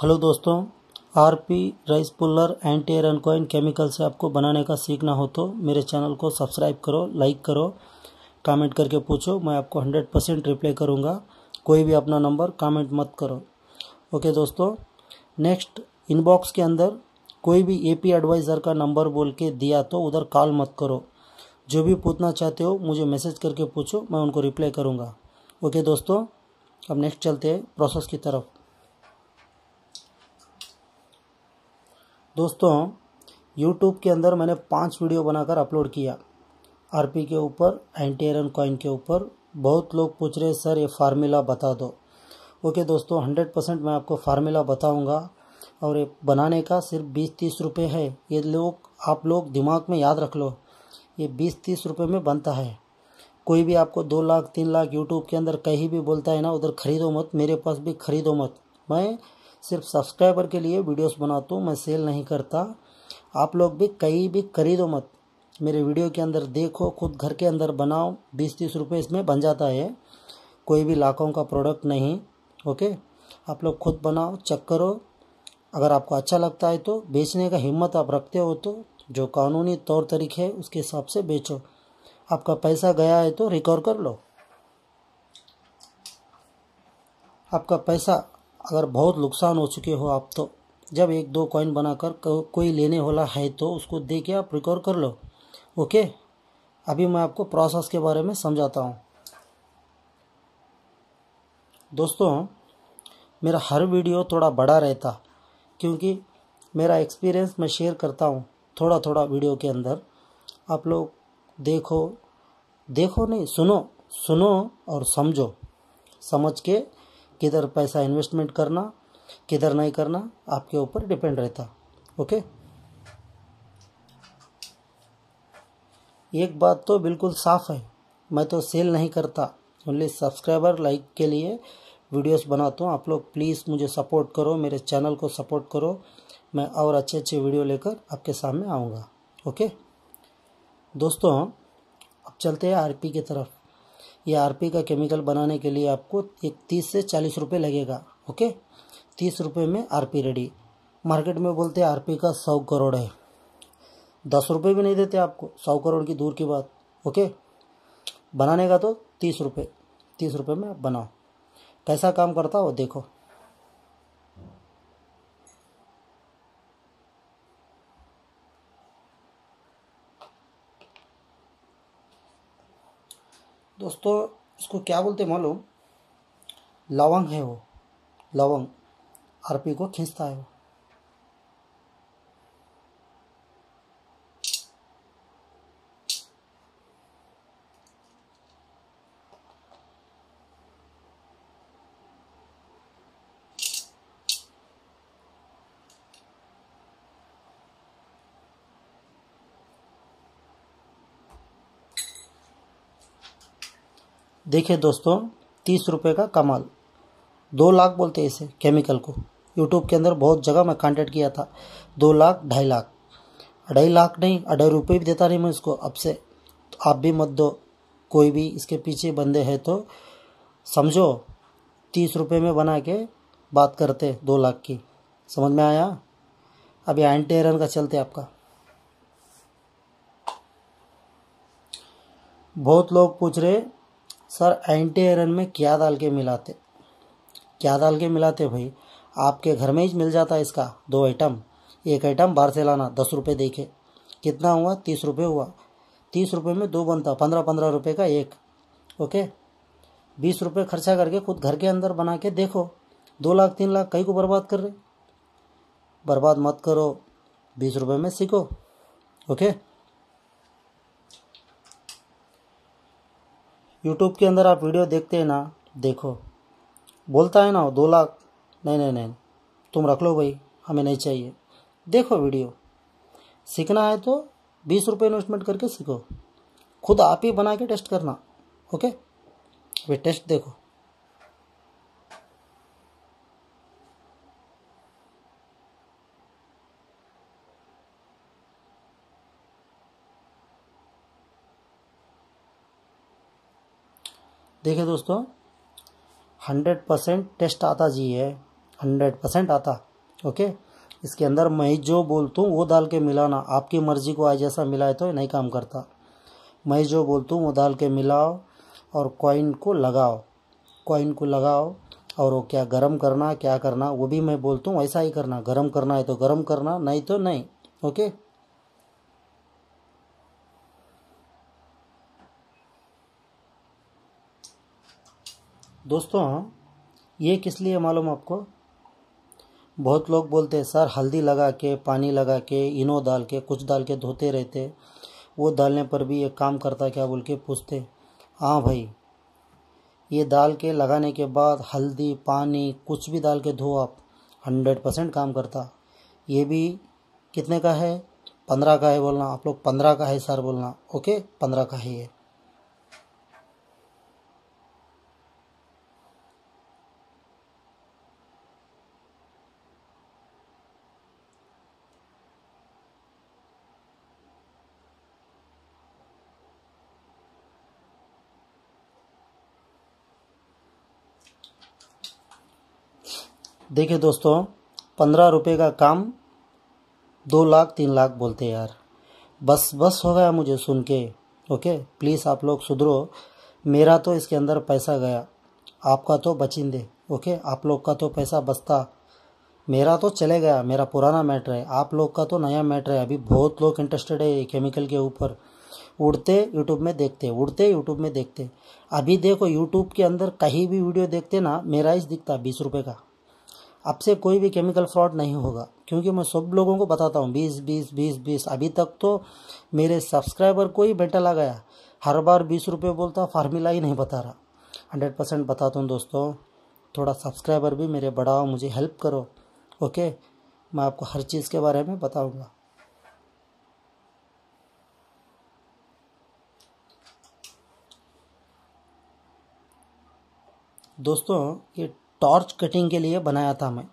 hello दोस्तों R P rice puller anti air अनकॉइन chemical से आपको बनाने का सीखना हो तो मेरे चैनल को सब्सक्राइब करो लाइक करो कमेंट करके पूछो मैं आपको हंड्रेड परसेंट रिप्लाई करूँगा कोई भी अपना नंबर कमेंट मत करो ओके दोस्तों नेक्स्ट इनबॉक्स के अंदर कोई भी एपी एडवाइज़र का नंबर बोल के दिया तो उधर कॉल मत करो जो भी पूछना चाहते हो मुझे मैसेज करके पूछो मैं उनको रिप्लाई करूँगा ओके दोस्तों अब नेक्स्ट चलते हैं प्रोसेस की तरफ दोस्तों यूट्यूब के अंदर मैंने पांच वीडियो बनाकर अपलोड किया आरपी के ऊपर एंटी एरन कॉइन के ऊपर बहुत लोग पूछ रहे सर ये फार्मूला बता दो ओके दोस्तों हंड्रेड परसेंट मैं आपको फार्मूला बताऊंगा और ये बनाने का सिर्फ बीस तीस रुपये है ये लोग आप लोग दिमाग में याद रख लो ये बीस तीस रुपये में बनता है कोई भी आपको दो लाख तीन लाख यूट्यूब के अंदर कहीं भी बोलता है ना उधर खरीदो मत मेरे पास भी खरीदो मत मैं सिर्फ सब्सक्राइबर के लिए वीडियोस बनाता हूँ मैं सेल नहीं करता आप लोग भी कहीं भी खरीदो मत मेरे वीडियो के अंदर देखो खुद घर के अंदर बनाओ बीस तीस रुपये इसमें बन जाता है कोई भी लाखों का प्रोडक्ट नहीं ओके आप लोग खुद बनाओ चेक करो अगर आपको अच्छा लगता है तो बेचने का हिम्मत आप रखते हो तो जो कानूनी तौर तरीके है उसके हिसाब से बेचो आपका पैसा गया है तो रिकवर कर लो आपका पैसा अगर बहुत नुकसान हो चुके हो आप तो जब एक दो कॉइन बनाकर को, कोई लेने वाला है तो उसको दे के आप रिकवर कर लो ओके अभी मैं आपको प्रोसेस के बारे में समझाता हूँ दोस्तों मेरा हर वीडियो थोड़ा बड़ा रहता क्योंकि मेरा एक्सपीरियंस मैं शेयर करता हूँ थोड़ा थोड़ा वीडियो के अंदर आप लोग देखो देखो नहीं सुनो सुनो और समझो समझ के किधर पैसा इन्वेस्टमेंट करना किधर नहीं करना आपके ऊपर डिपेंड रहता ओके एक बात तो बिल्कुल साफ है मैं तो सेल नहीं करता ओनली सब्सक्राइबर लाइक के लिए वीडियोस बनाता हूँ आप लोग प्लीज़ मुझे सपोर्ट करो मेरे चैनल को सपोर्ट करो मैं और अच्छे अच्छे वीडियो लेकर आपके सामने आऊँगा ओके दोस्तों अब चलते हैं आरपी की तरफ ये आरपी का केमिकल बनाने के लिए आपको एक तीस से चालीस रुपये लगेगा ओके तीस रुपये में आरपी रेडी मार्केट में बोलते हैं आरपी का सौ करोड़ है दस रुपये भी नहीं देते आपको सौ करोड़ की दूर की बात ओके बनाने का तो तीस रुपये तीस रुपये में बनाओ कैसा काम करता हो देखो दोस्तों इसको क्या बोलते मालूम लवंग है वो लवंग आरपी को खींचता है वो देखिए दोस्तों तीस रुपये का कमाल दो लाख बोलते हैं इसे केमिकल को यूट्यूब के अंदर बहुत जगह मैं कांटेक्ट किया था दो लाख ढाई लाख अढ़ाई लाख नहीं अढ़ाई रुपये भी देता नहीं मैं इसको अब से तो आप भी मत दो कोई भी इसके पीछे बंदे हैं तो समझो तीस रुपये में बना के बात करते दो लाख की समझ में आया अभी एंटी एरन का चलते आपका बहुत लोग पूछ रहे सर एंटी आयरन में क्या डाल के मिलाते क्या डाल के मिलाते भाई आपके घर में ही मिल जाता है इसका दो आइटम एक आइटम बाहर से लाना दस रुपये देखे कितना हुआ तीस रुपये हुआ तीस रुपये में दो बनता पंद्रह पंद्रह रुपये का एक ओके बीस रुपये खर्चा करके खुद घर के अंदर बना के देखो दो लाख तीन लाख कहीं को बर्बाद कर रहे बर्बाद मत करो बीस रुपये में सीखो ओके यूट्यूब के अंदर आप वीडियो देखते हैं ना देखो बोलता है ना दो लाख नहीं नहीं नहीं तुम रख लो भाई हमें नहीं चाहिए देखो वीडियो सीखना है तो बीस रुपये इन्वेस्टमेंट करके सीखो खुद आप ही बना के टेस्ट करना ओके अभी टेस्ट देखो देखिए दोस्तों हंड्रेड परसेंट टेस्ट आता जी है हंड्रेड परसेंट आता ओके इसके अंदर मैं जो बोलता हूँ वो डाल के मिलाना आपकी मर्जी को आज जैसा मिलाए तो नहीं काम करता मैं जो बोलता हूँ वो डाल के मिलाओ और कॉइन को लगाओ कॉइन को लगाओ और वो क्या गर्म करना क्या करना वो भी मैं बोलता हूँ ऐसा ही करना गर्म करना है तो गर्म करना नहीं तो नहीं ओके दोस्तों ये किस लिए मालूम आपको बहुत लोग बोलते हैं सर हल्दी लगा के पानी लगा के इनो डाल के कुछ डाल के धोते रहते वो डालने पर भी ये काम करता क्या बोल के पूछते हाँ भाई ये डाल के लगाने के बाद हल्दी पानी कुछ भी डाल के धो आप हंड्रेड परसेंट काम करता ये भी कितने का है पंद्रह का है बोलना आप लोग पंद्रह का है सर बोलना ओके पंद्रह का है ये देखिए दोस्तों पंद्रह रुपये का काम दो लाख तीन लाख बोलते यार बस बस हो गया मुझे सुन के ओके प्लीज़ आप लोग सुधरो मेरा तो इसके अंदर पैसा गया आपका तो बचिंदे ओके आप लोग का तो पैसा बचता मेरा तो चले गया मेरा पुराना मैटर है आप लोग का तो नया मैटर है अभी बहुत लोग इंटरेस्टेड है केमिकल के ऊपर उड़ते यूट्यूब में देखते उड़ते यूट्यूब में देखते अभी देखो यूट्यूब के अंदर कहीं भी वीडियो देखते ना मेरा इस दिखता बीस रुपये का अब से कोई भी केमिकल फ्रॉड नहीं होगा क्योंकि मैं सब लोगों को बताता हूँ बीस बीस बीस बीस अभी तक तो मेरे सब्सक्राइबर को ही बेटा लगाया हर बार बीस रुपये बोलता फार्मूला ही नहीं बता रहा हंड्रेड परसेंट बताता हूँ दोस्तों थोड़ा सब्सक्राइबर भी मेरे बढ़ाओ मुझे हेल्प करो ओके मैं आपको हर चीज़ के बारे में बताऊँगा दोस्तों ये टॉर्च कटिंग के लिए बनाया था मैं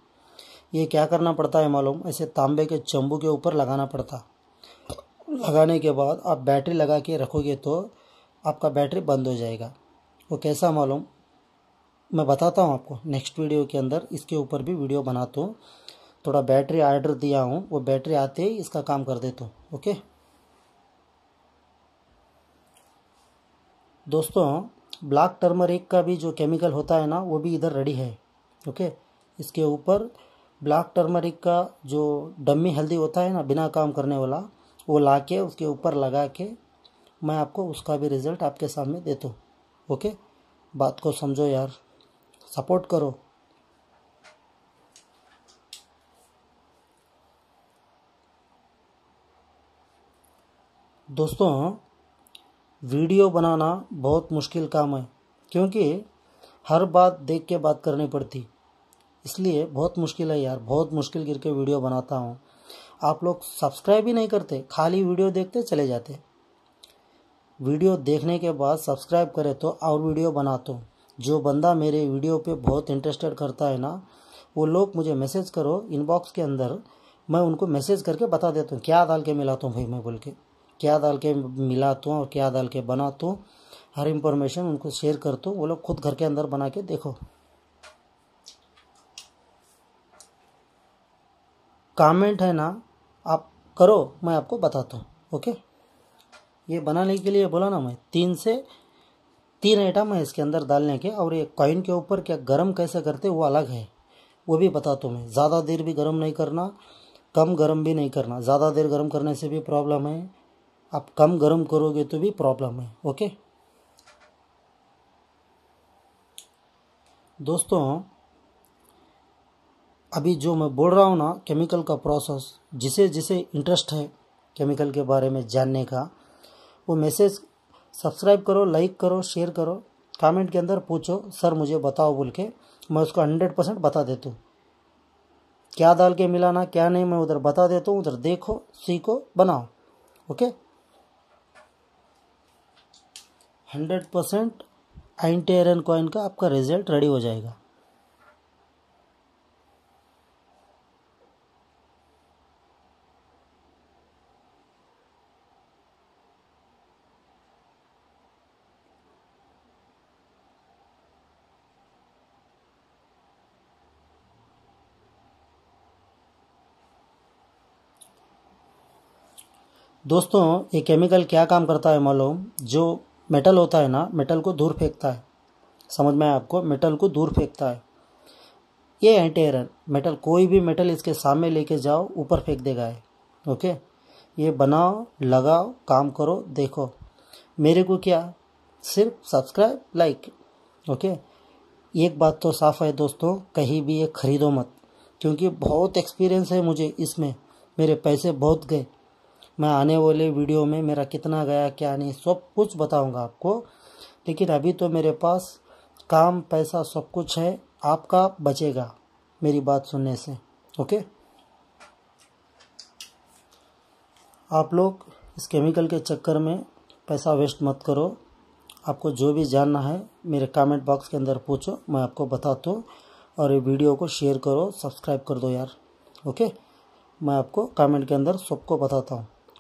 ये क्या करना पड़ता है मालूम ऐसे तांबे के चंबू के ऊपर लगाना पड़ता लगाने के बाद आप बैटरी लगा के रखोगे तो आपका बैटरी बंद हो जाएगा वो कैसा मालूम मैं बताता हूँ आपको नेक्स्ट वीडियो के अंदर इसके ऊपर भी वीडियो बनाता तो हूँ थोड़ा बैटरी ऑर्डर दिया हूँ वो बैटरी आते ही इसका काम कर देता हूँ ओके दोस्तों ब्लैक टर्मरिक का भी जो केमिकल होता है ना वो भी इधर रेडी है ओके इसके ऊपर ब्लैक टर्मरिक का जो डम्मी हल्दी होता है ना बिना काम करने वाला वो ला के उसके ऊपर लगा के मैं आपको उसका भी रिज़ल्ट आपके सामने देता हूँ ओके बात को समझो यार सपोर्ट करो दोस्तों वीडियो बनाना बहुत मुश्किल काम है क्योंकि हर बात देख के बात करनी पड़ती इसलिए बहुत मुश्किल है यार बहुत मुश्किल करके वीडियो बनाता हूँ आप लोग सब्सक्राइब ही नहीं करते खाली वीडियो देखते चले जाते वीडियो देखने के बाद सब्सक्राइब करें तो और वीडियो बनाता हूँ जो बंदा मेरे वीडियो पे बहुत इंटरेस्टेड करता है ना वो लोग मुझे मैसेज करो इनबॉक्स के अंदर मैं उनको मैसेज करके बता देता हूँ क्या डाल के मिलाता हूँ भाई मैं बोल के क्या डाल के मिला तो और क्या डाल के बना तो हर इंफॉर्मेशन उनको शेयर कर तो वो लोग खुद घर के अंदर बना के देखो कामेंट है ना आप करो मैं आपको बताता हूँ ओके ये बनाने के लिए बोला ना मैं तीन से तीन आइटम है इसके अंदर डालने के और ये कॉइन के ऊपर क्या गर्म कैसे करते वो अलग है वो भी बताता तो मैं ज़्यादा देर भी गर्म नहीं करना कम गर्म भी नहीं करना ज़्यादा देर गर्म करने से भी प्रॉब्लम है आप कम गर्म करोगे तो भी प्रॉब्लम है ओके दोस्तों अभी जो मैं बोल रहा हूँ ना केमिकल का प्रोसेस जिसे जिसे इंटरेस्ट है केमिकल के बारे में जानने का वो मैसेज सब्सक्राइब करो लाइक करो शेयर करो कमेंट के अंदर पूछो सर मुझे बताओ बोल के मैं उसको हंड्रेड परसेंट बता देता हूँ क्या डाल के मिलाना क्या नहीं मैं उधर बता देता हूँ उधर देखो सीखो बनाओ ओके हंड्रेड परसेंट आइंटेरन कॉइन का आपका रिजल्ट रेडी हो जाएगा दोस्तों ये केमिकल क्या काम करता है मालूम जो मेटल होता है ना मेटल को दूर फेंकता है समझ में आया आपको मेटल को दूर फेंकता है ये एंटी एयर मेटल कोई भी मेटल इसके सामने लेके जाओ ऊपर फेंक देगा है ओके ये बनाओ लगाओ काम करो देखो मेरे को क्या सिर्फ सब्सक्राइब लाइक ओके एक बात तो साफ है दोस्तों कहीं भी ये खरीदो मत क्योंकि बहुत एक्सपीरियंस है मुझे इसमें मेरे पैसे बहुत गए मैं आने वाले वीडियो में मेरा कितना गया क्या नहीं सब कुछ बताऊंगा आपको लेकिन अभी तो मेरे पास काम पैसा सब कुछ है आपका बचेगा मेरी बात सुनने से ओके आप लोग इस केमिकल के चक्कर में पैसा वेस्ट मत करो आपको जो भी जानना है मेरे कमेंट बॉक्स के अंदर पूछो मैं आपको बता दूँ और ये वीडियो को शेयर करो सब्सक्राइब कर दो यार ओके मैं आपको कमेंट के अंदर सबको बताता हूँ